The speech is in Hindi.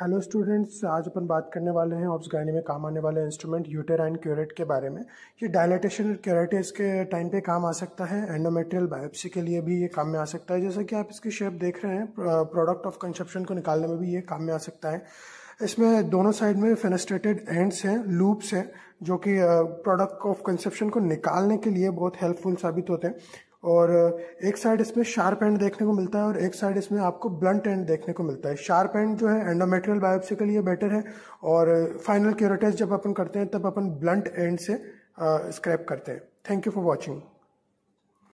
हेलो स्टूडेंट्स आज अपन बात करने वाले हैं ऑब्स गायने में काम आने वाले इंस्ट्रूमेंट यूटेराइन एंड क्यूरेट के बारे में ये डायलेटेशन और क्यूरेटिस के टाइम पे काम आ सकता है एंडोमेट्रियल बायोप्सी के लिए भी ये काम में आ सकता है जैसा कि आप इसकी शेप देख रहे हैं प्रोडक्ट ऑफ कंसेप्शन को निकालने में भी ये काम में आ सकता है इसमें दोनों साइड में फेनेस्ट्रेटेड एंड्स हैं लूप्स हैं जो कि प्रोडक्ट ऑफ कंसेप्शन को निकालने के लिए बहुत हेल्पफुल साबित होते हैं और एक साइड इसमें शार्प एंड देखने को मिलता है और एक साइड इसमें आपको ब्लंट एंड देखने को मिलता है शार्प एंड जो है एंडोमेट्रियल बायोप्सी के लिए बेटर है और फाइनल क्यूरेटाइज जब अपन करते हैं तब अपन ब्लंट एंड से स्क्रैप करते हैं थैंक यू फॉर वॉचिंग